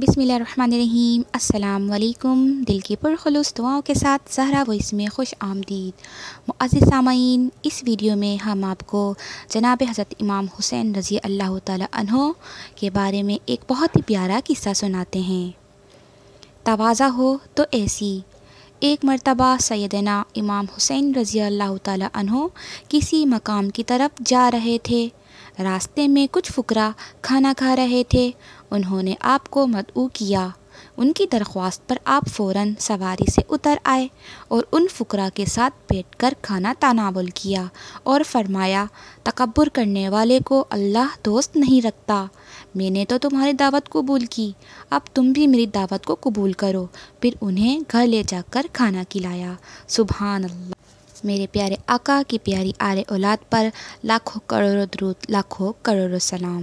बिसमीम् दिल की पुरखलूस दुआओं के साथ सहरा व में खुश आमदीद मुआज़ सामीन इस वीडियो में हम आपको जनाब हज़रत इमाम हुसैन रज़ी अल्लाह तहों के बारे में एक बहुत ही प्यारा किस्सा सुनाते हैं तवाज़ा हो तो ऐसी एक मरतबा सैदना इमाम हुसैन रज़ी अल्लाह तहो किसी मकाम की तरफ जा रहे थे रास्ते में कुछ फुकरा खाना खा रहे थे उन्होंने आपको मदऊ किया उनकी दरख्वास्त पर आप फौरन सवारी से उतर आए और उन फुकरा के साथ बैठ कर खाना तनावल किया और फरमाया तकबर करने वाले को अल्लाह दोस्त नहीं रखता मैंने तो तुम्हारी दावत कबूल की अब तुम भी मेरी दावत को कबूल करो फिर उन्हें घर ले जाकर खाना खिलाया सुबह अल्लाह मेरे प्यारे आका की प्यारी आर औलाद पर लाखों करोड़ों द्रुत लाखों करोड़ों सलाम